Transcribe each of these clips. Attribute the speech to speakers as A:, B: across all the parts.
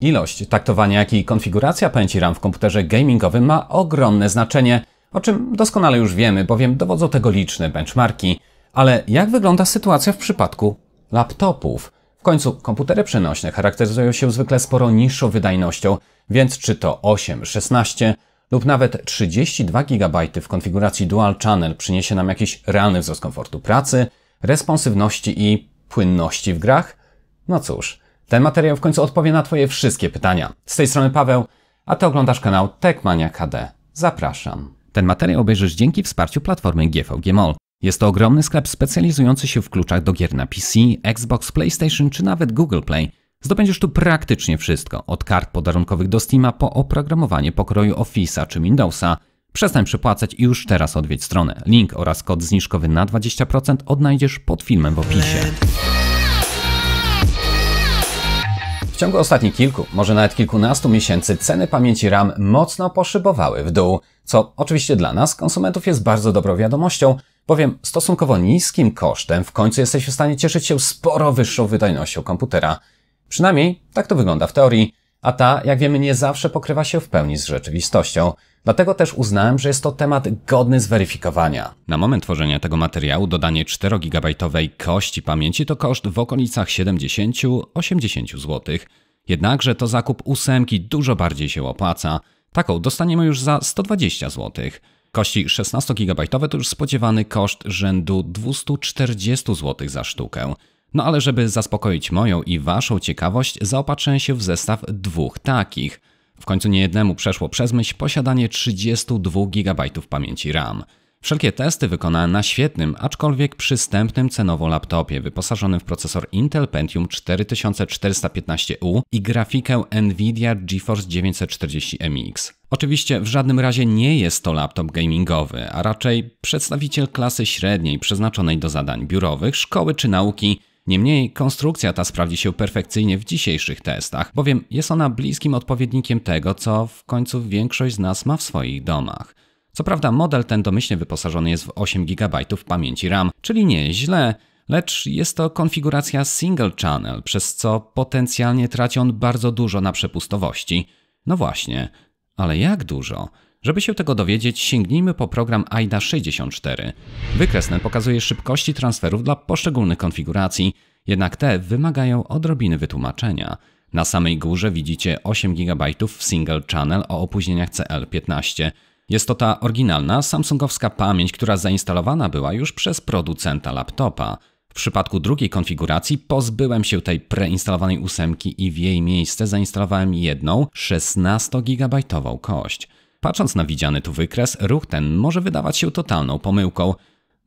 A: Ilość, taktowanie, jak i konfiguracja pamięci RAM w komputerze gamingowym ma ogromne znaczenie, o czym doskonale już wiemy, bowiem dowodzą tego liczne benchmarki. Ale jak wygląda sytuacja w przypadku laptopów? W końcu komputery przenośne charakteryzują się zwykle sporo niższą wydajnością, więc czy to 8, 16 lub nawet 32 GB w konfiguracji dual channel przyniesie nam jakiś realny wzrost komfortu pracy, responsywności i płynności w grach? No cóż, ten materiał w końcu odpowie na Twoje wszystkie pytania. Z tej strony Paweł, a Ty oglądasz kanał Techmania HD. Zapraszam. Ten materiał obejrzysz dzięki wsparciu platformy GVG Mall. Jest to ogromny sklep specjalizujący się w kluczach do gier na PC, Xbox, PlayStation czy nawet Google Play. Zdobędziesz tu praktycznie wszystko, od kart podarunkowych do Steama po oprogramowanie pokroju Office'a czy Windowsa. Przestań przepłacać i już teraz odwiedź stronę. Link oraz kod zniżkowy na 20% odnajdziesz pod filmem w opisie. W ciągu ostatnich kilku, może nawet kilkunastu miesięcy ceny pamięci RAM mocno poszybowały w dół, co oczywiście dla nas, konsumentów, jest bardzo dobrą wiadomością, bowiem stosunkowo niskim kosztem w końcu jesteśmy w stanie cieszyć się sporo wyższą wydajnością komputera. Przynajmniej tak to wygląda w teorii, a ta, jak wiemy, nie zawsze pokrywa się w pełni z rzeczywistością – Dlatego też uznałem, że jest to temat godny zweryfikowania. Na moment tworzenia tego materiału dodanie 4-gigabajtowej kości pamięci to koszt w okolicach 70-80 zł. Jednakże to zakup ósemki dużo bardziej się opłaca. Taką dostaniemy już za 120 zł. Kości 16-gigabajtowe to już spodziewany koszt rzędu 240 zł za sztukę. No ale żeby zaspokoić moją i waszą ciekawość, zaopatrzę się w zestaw dwóch takich – w końcu niejednemu przeszło przez myśl posiadanie 32 GB pamięci RAM. Wszelkie testy wykonałem na świetnym, aczkolwiek przystępnym cenowo laptopie wyposażonym w procesor Intel Pentium 4415U i grafikę Nvidia GeForce 940 MX. Oczywiście w żadnym razie nie jest to laptop gamingowy, a raczej przedstawiciel klasy średniej przeznaczonej do zadań biurowych, szkoły czy nauki, Niemniej konstrukcja ta sprawdzi się perfekcyjnie w dzisiejszych testach, bowiem jest ona bliskim odpowiednikiem tego, co w końcu większość z nas ma w swoich domach. Co prawda model ten domyślnie wyposażony jest w 8 GB pamięci RAM, czyli nie źle, lecz jest to konfiguracja single channel, przez co potencjalnie traci on bardzo dużo na przepustowości. No właśnie, ale jak dużo? Żeby się tego dowiedzieć, sięgnijmy po program AIDA 64. Wykres ten pokazuje szybkości transferów dla poszczególnych konfiguracji, jednak te wymagają odrobiny wytłumaczenia. Na samej górze widzicie 8 GB w single channel o opóźnieniach CL15. Jest to ta oryginalna samsungowska pamięć, która zainstalowana była już przez producenta laptopa. W przypadku drugiej konfiguracji pozbyłem się tej preinstalowanej ósemki i w jej miejsce zainstalowałem jedną 16 GB kość. Patrząc na widziany tu wykres, ruch ten może wydawać się totalną pomyłką.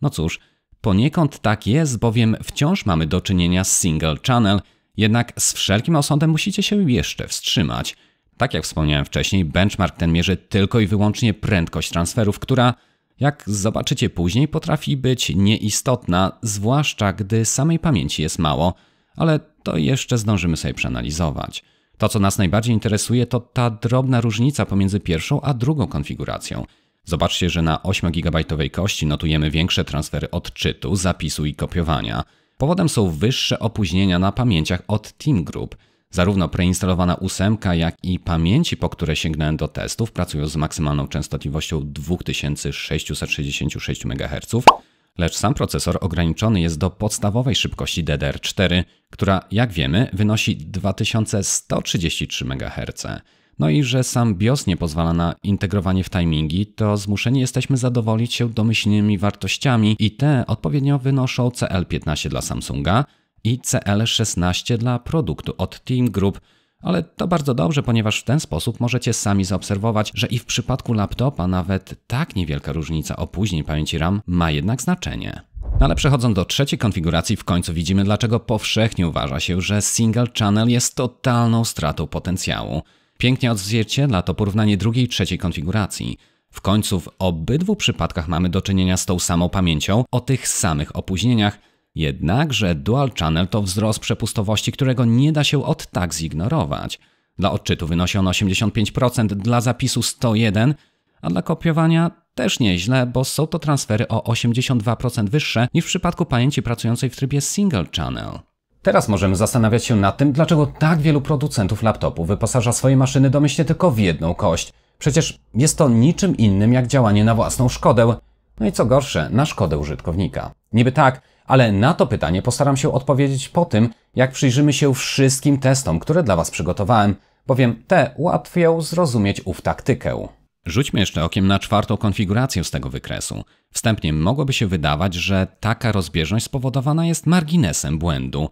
A: No cóż, poniekąd tak jest, bowiem wciąż mamy do czynienia z single channel, jednak z wszelkim osądem musicie się jeszcze wstrzymać. Tak jak wspomniałem wcześniej, benchmark ten mierzy tylko i wyłącznie prędkość transferów, która, jak zobaczycie później, potrafi być nieistotna, zwłaszcza gdy samej pamięci jest mało, ale to jeszcze zdążymy sobie przeanalizować. To, co nas najbardziej interesuje, to ta drobna różnica pomiędzy pierwszą a drugą konfiguracją. Zobaczcie, że na 8GB kości notujemy większe transfery odczytu, zapisu i kopiowania. Powodem są wyższe opóźnienia na pamięciach od Team Group. Zarówno preinstalowana ósemka, jak i pamięci, po które sięgnąłem do testów, pracują z maksymalną częstotliwością 2666 MHz, lecz sam procesor ograniczony jest do podstawowej szybkości DDR4, która, jak wiemy, wynosi 2133 MHz. No i że sam BIOS nie pozwala na integrowanie w timingi, to zmuszeni jesteśmy zadowolić się domyślnymi wartościami i te odpowiednio wynoszą CL15 dla Samsunga i CL16 dla produktu od Team Group, ale to bardzo dobrze, ponieważ w ten sposób możecie sami zaobserwować, że i w przypadku laptopa nawet tak niewielka różnica opóźnień pamięci RAM ma jednak znaczenie. No ale przechodząc do trzeciej konfiguracji, w końcu widzimy, dlaczego powszechnie uważa się, że single channel jest totalną stratą potencjału. Pięknie odzwierciedla to porównanie drugiej i trzeciej konfiguracji. W końcu w obydwu przypadkach mamy do czynienia z tą samą pamięcią, o tych samych opóźnieniach, Jednakże dual channel to wzrost przepustowości, którego nie da się od tak zignorować. Dla odczytu wynosi on 85%, dla zapisu 101%, a dla kopiowania też nieźle, bo są to transfery o 82% wyższe niż w przypadku pamięci pracującej w trybie single channel. Teraz możemy zastanawiać się nad tym, dlaczego tak wielu producentów laptopów wyposaża swoje maszyny domyślnie tylko w jedną kość. Przecież jest to niczym innym jak działanie na własną szkodę. No i co gorsze, na szkodę użytkownika. Niby tak, ale na to pytanie postaram się odpowiedzieć po tym, jak przyjrzymy się wszystkim testom, które dla Was przygotowałem, bowiem te ułatwią zrozumieć ów taktykę. Rzućmy jeszcze okiem na czwartą konfigurację z tego wykresu. Wstępnie mogłoby się wydawać, że taka rozbieżność spowodowana jest marginesem błędu.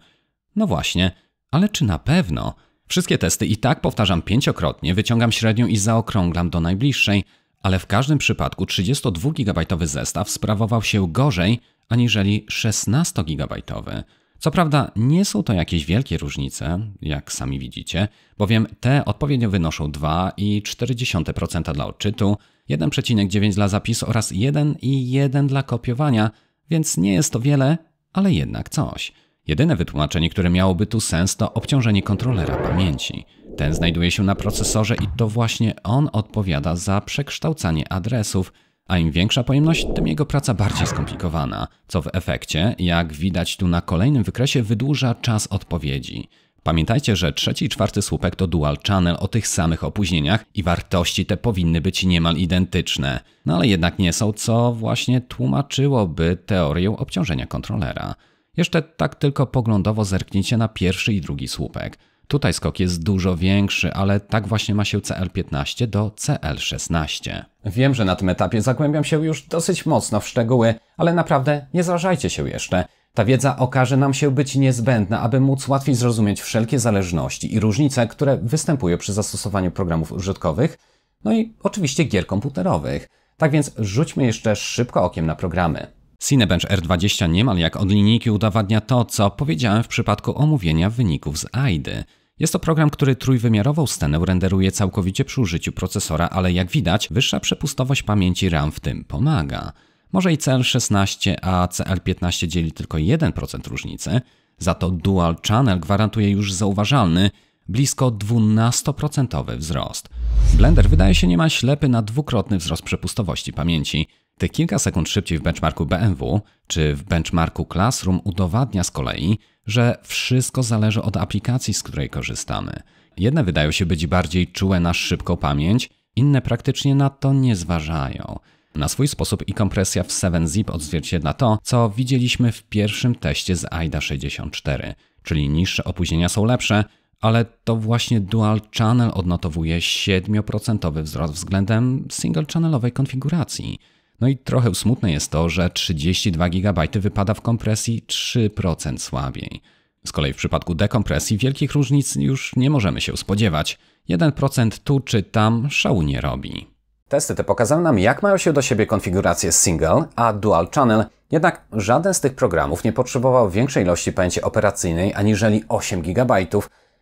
A: No właśnie, ale czy na pewno? Wszystkie testy i tak powtarzam pięciokrotnie, wyciągam średnią i zaokrąglam do najbliższej, ale w każdym przypadku 32 GB zestaw sprawował się gorzej aniżeli 16-gigabajtowy. Co prawda nie są to jakieś wielkie różnice, jak sami widzicie, bowiem te odpowiednio wynoszą 2,4% dla odczytu, 1,9 dla zapisu oraz 1,1 dla kopiowania, więc nie jest to wiele, ale jednak coś. Jedyne wytłumaczenie, które miałoby tu sens, to obciążenie kontrolera pamięci. Ten znajduje się na procesorze i to właśnie on odpowiada za przekształcanie adresów, a im większa pojemność, tym jego praca bardziej skomplikowana, co w efekcie, jak widać tu na kolejnym wykresie, wydłuża czas odpowiedzi. Pamiętajcie, że trzeci i czwarty słupek to dual channel o tych samych opóźnieniach i wartości te powinny być niemal identyczne, no ale jednak nie są, co właśnie tłumaczyłoby teorię obciążenia kontrolera. Jeszcze tak tylko poglądowo zerknijcie na pierwszy i drugi słupek. Tutaj skok jest dużo większy, ale tak właśnie ma się CL15 do CL16. Wiem, że na tym etapie zagłębiam się już dosyć mocno w szczegóły, ale naprawdę nie zrażajcie się jeszcze. Ta wiedza okaże nam się być niezbędna, aby móc łatwiej zrozumieć wszelkie zależności i różnice, które występują przy zastosowaniu programów użytkowych, no i oczywiście gier komputerowych. Tak więc rzućmy jeszcze szybko okiem na programy. Cinebench R20 niemal jak od linijki udowadnia to, co powiedziałem w przypadku omówienia wyników z AIDY. Jest to program, który trójwymiarową scenę renderuje całkowicie przy użyciu procesora, ale jak widać, wyższa przepustowość pamięci RAM w tym pomaga. Może i CL16, a CL15 dzieli tylko 1% różnicy, za to Dual Channel gwarantuje już zauważalny, blisko 12% wzrost. Blender wydaje się niemal ślepy na dwukrotny wzrost przepustowości pamięci. Te kilka sekund szybciej w benchmarku BMW czy w benchmarku Classroom udowadnia z kolei, że wszystko zależy od aplikacji, z której korzystamy. Jedne wydają się być bardziej czułe na szybką pamięć, inne praktycznie na to nie zważają. Na swój sposób i kompresja w 7-zip odzwierciedla to, co widzieliśmy w pierwszym teście z AIDA 64, czyli niższe opóźnienia są lepsze, ale to właśnie dual channel odnotowuje 7% wzrost względem single channelowej konfiguracji. No i trochę smutne jest to, że 32 GB wypada w kompresji 3% słabiej. Z kolei w przypadku dekompresji wielkich różnic już nie możemy się spodziewać. 1% tu czy tam szału nie robi. Testy te pokazały nam, jak mają się do siebie konfiguracje single, a dual channel, jednak żaden z tych programów nie potrzebował większej ilości pamięci operacyjnej aniżeli 8 GB.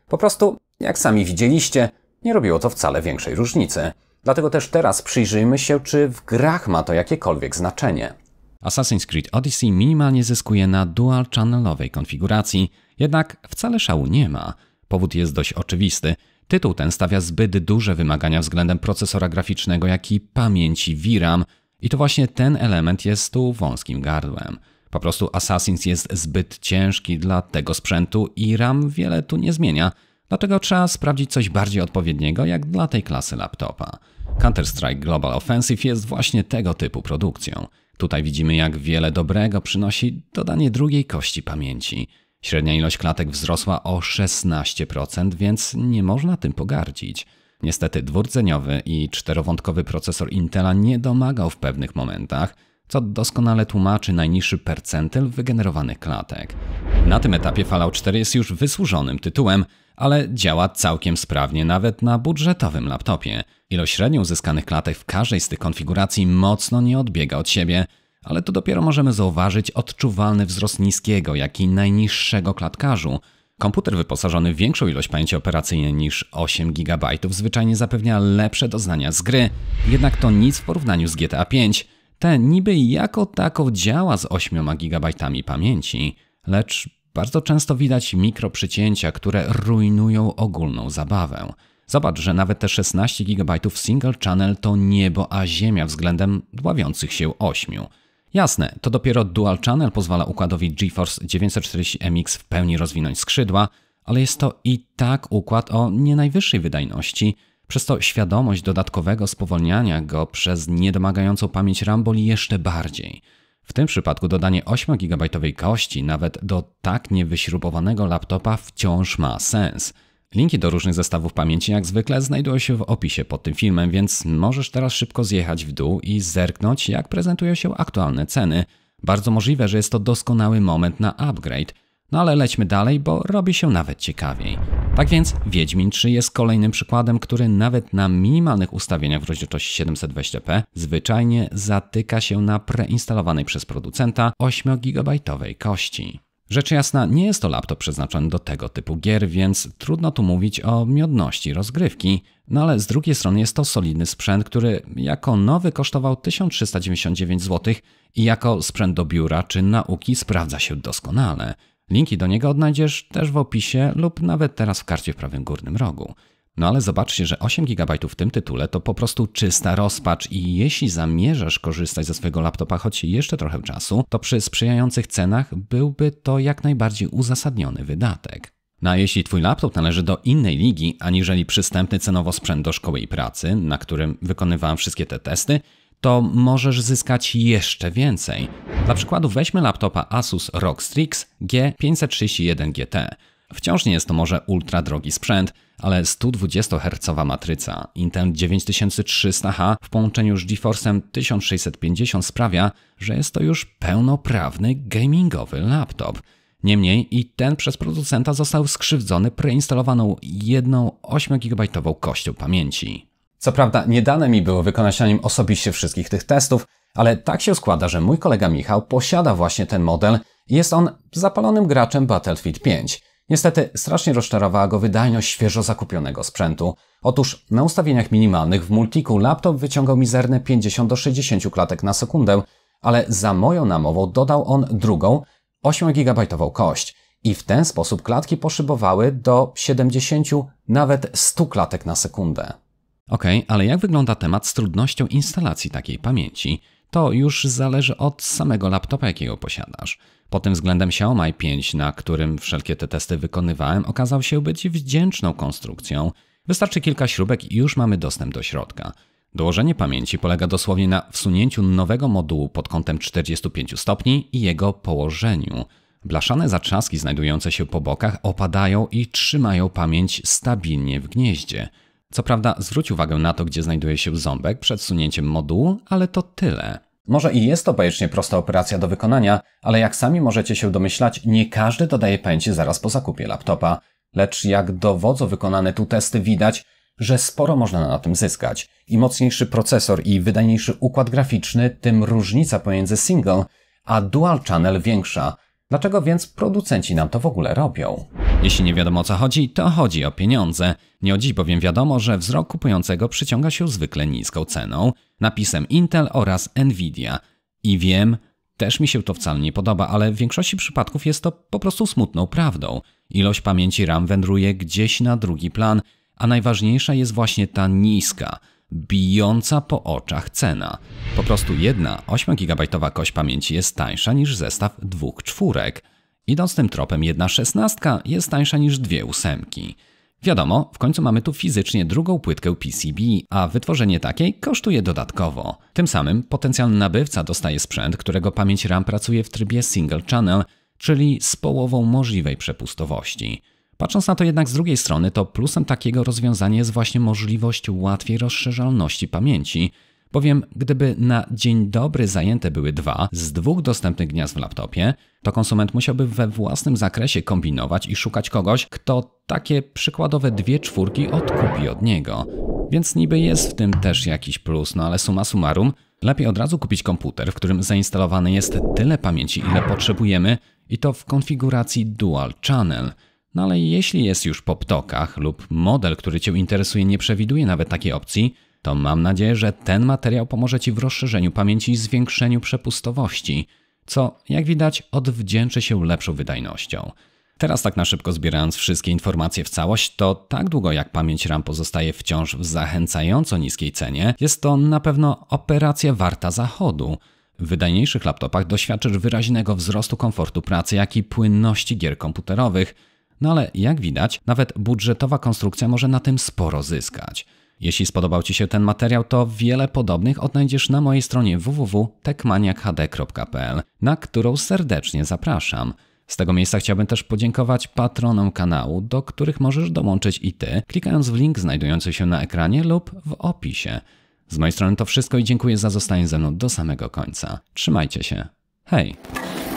A: Po prostu, jak sami widzieliście, nie robiło to wcale większej różnicy. Dlatego też teraz przyjrzyjmy się, czy w grach ma to jakiekolwiek znaczenie. Assassin's Creed Odyssey minimalnie zyskuje na dual-channelowej konfiguracji, jednak wcale szału nie ma. Powód jest dość oczywisty. Tytuł ten stawia zbyt duże wymagania względem procesora graficznego, jak i pamięci VRAM, i to właśnie ten element jest tu wąskim gardłem. Po prostu Assassin's jest zbyt ciężki dla tego sprzętu i RAM wiele tu nie zmienia – Dlatego trzeba sprawdzić coś bardziej odpowiedniego jak dla tej klasy laptopa. Counter-Strike Global Offensive jest właśnie tego typu produkcją. Tutaj widzimy jak wiele dobrego przynosi dodanie drugiej kości pamięci. Średnia ilość klatek wzrosła o 16%, więc nie można tym pogardzić. Niestety dwurdzeniowy i czterowątkowy procesor Intela nie domagał w pewnych momentach – co doskonale tłumaczy najniższy percentyl wygenerowanych klatek. Na tym etapie Fallout 4 jest już wysłużonym tytułem, ale działa całkiem sprawnie nawet na budżetowym laptopie. Ilość średnio uzyskanych klatek w każdej z tych konfiguracji mocno nie odbiega od siebie, ale tu dopiero możemy zauważyć odczuwalny wzrost niskiego, jak i najniższego klatkarzu. Komputer wyposażony w większą ilość pamięci operacyjnej niż 8 GB zwyczajnie zapewnia lepsze doznania z gry, jednak to nic w porównaniu z GTA V, te niby jako tako działa z 8 GB pamięci, lecz bardzo często widać mikroprzycięcia, które rujnują ogólną zabawę. Zobacz, że nawet te 16 GB single channel to niebo a ziemia względem dławiących się 8. Jasne, to dopiero dual channel pozwala układowi GeForce 940MX w pełni rozwinąć skrzydła, ale jest to i tak układ o nie najwyższej wydajności, przez to świadomość dodatkowego spowolniania go przez niedomagającą pamięć RAM boli jeszcze bardziej. W tym przypadku dodanie 8GB kości nawet do tak niewyśrubowanego laptopa wciąż ma sens. Linki do różnych zestawów pamięci jak zwykle znajdują się w opisie pod tym filmem, więc możesz teraz szybko zjechać w dół i zerknąć jak prezentują się aktualne ceny. Bardzo możliwe, że jest to doskonały moment na upgrade – no ale lećmy dalej, bo robi się nawet ciekawiej. Tak więc Wiedźmin 3 jest kolejnym przykładem, który nawet na minimalnych ustawieniach w rozdzielczości 720p zwyczajnie zatyka się na preinstalowanej przez producenta 8GB kości. Rzecz jasna, nie jest to laptop przeznaczony do tego typu gier, więc trudno tu mówić o miodności rozgrywki, no ale z drugiej strony jest to solidny sprzęt, który jako nowy kosztował 1399 zł i jako sprzęt do biura czy nauki sprawdza się doskonale. Linki do niego odnajdziesz też w opisie lub nawet teraz w karcie w prawym górnym rogu. No ale zobaczcie, że 8 GB w tym tytule to po prostu czysta rozpacz i jeśli zamierzasz korzystać ze swojego laptopa choć jeszcze trochę czasu, to przy sprzyjających cenach byłby to jak najbardziej uzasadniony wydatek. No a jeśli Twój laptop należy do innej ligi, aniżeli przystępny cenowo sprzęt do szkoły i pracy, na którym wykonywałem wszystkie te testy, to możesz zyskać jeszcze więcej. Dla przykładu weźmy laptopa Asus ROG Strix G531 GT. Wciąż nie jest to może ultra drogi sprzęt, ale 120Hz matryca Intel 9300H w połączeniu z GeForce'em 1650 sprawia, że jest to już pełnoprawny gamingowy laptop. Niemniej i ten przez producenta został skrzywdzony preinstalowaną jedną 8GB kością pamięci. Co prawda nie dane mi było wykonaniem osobiście wszystkich tych testów, ale tak się składa, że mój kolega Michał posiada właśnie ten model i jest on zapalonym graczem Battlefield 5. Niestety strasznie rozczarowała go wydajność świeżo zakupionego sprzętu. Otóż na ustawieniach minimalnych w Multiku laptop wyciągał mizerne 50 do 60 klatek na sekundę, ale za moją namową dodał on drugą 8GB kość i w ten sposób klatki poszybowały do 70, nawet 100 klatek na sekundę. Ok, ale jak wygląda temat z trudnością instalacji takiej pamięci? To już zależy od samego laptopa, jakiego posiadasz. Pod tym względem Xiaomi 5, na którym wszelkie te testy wykonywałem, okazał się być wdzięczną konstrukcją. Wystarczy kilka śrubek i już mamy dostęp do środka. Dołożenie pamięci polega dosłownie na wsunięciu nowego modułu pod kątem 45 stopni i jego położeniu. Blaszane zatrzaski znajdujące się po bokach opadają i trzymają pamięć stabilnie w gnieździe. Co prawda zwróć uwagę na to, gdzie znajduje się ząbek przed sunięciem modułu, ale to tyle. Może i jest to bajecznie prosta operacja do wykonania, ale jak sami możecie się domyślać, nie każdy dodaje pęci zaraz po zakupie laptopa. Lecz jak dowodzą wykonane tu testy widać, że sporo można na tym zyskać. Im mocniejszy procesor i wydajniejszy układ graficzny, tym różnica pomiędzy single a dual channel większa – Dlaczego więc producenci nam to w ogóle robią? Jeśli nie wiadomo o co chodzi, to chodzi o pieniądze. Nie o dziś bowiem wiadomo, że wzrok kupującego przyciąga się zwykle niską ceną, napisem Intel oraz Nvidia. I wiem, też mi się to wcale nie podoba, ale w większości przypadków jest to po prostu smutną prawdą. Ilość pamięci RAM wędruje gdzieś na drugi plan, a najważniejsza jest właśnie ta niska – bijąca po oczach cena. Po prostu jedna 8GB kość pamięci jest tańsza niż zestaw dwóch czwórek. Idąc tym tropem, jedna szesnastka jest tańsza niż dwie ósemki. Wiadomo, w końcu mamy tu fizycznie drugą płytkę PCB, a wytworzenie takiej kosztuje dodatkowo. Tym samym potencjalny nabywca dostaje sprzęt, którego pamięć RAM pracuje w trybie single channel, czyli z połową możliwej przepustowości. Patrząc na to jednak z drugiej strony, to plusem takiego rozwiązania jest właśnie możliwość łatwiej rozszerzalności pamięci, bowiem gdyby na dzień dobry zajęte były dwa z dwóch dostępnych gniazd w laptopie, to konsument musiałby we własnym zakresie kombinować i szukać kogoś, kto takie przykładowe dwie czwórki odkupi od niego. Więc niby jest w tym też jakiś plus, no ale suma summarum, lepiej od razu kupić komputer, w którym zainstalowane jest tyle pamięci, ile potrzebujemy i to w konfiguracji dual channel – no ale jeśli jest już po ptokach lub model, który Cię interesuje, nie przewiduje nawet takiej opcji, to mam nadzieję, że ten materiał pomoże Ci w rozszerzeniu pamięci i zwiększeniu przepustowości, co, jak widać, odwdzięczy się lepszą wydajnością. Teraz tak na szybko zbierając wszystkie informacje w całość, to tak długo jak pamięć RAM pozostaje wciąż w zachęcająco niskiej cenie, jest to na pewno operacja warta zachodu. W wydajniejszych laptopach doświadczysz wyraźnego wzrostu komfortu pracy, jak i płynności gier komputerowych, no ale jak widać, nawet budżetowa konstrukcja może na tym sporo zyskać. Jeśli spodobał Ci się ten materiał, to wiele podobnych odnajdziesz na mojej stronie www.tekmaniakhd.pl, na którą serdecznie zapraszam. Z tego miejsca chciałbym też podziękować patronom kanału, do których możesz dołączyć i Ty, klikając w link znajdujący się na ekranie lub w opisie. Z mojej strony to wszystko i dziękuję za zostanie ze mną do samego końca. Trzymajcie się. Hej!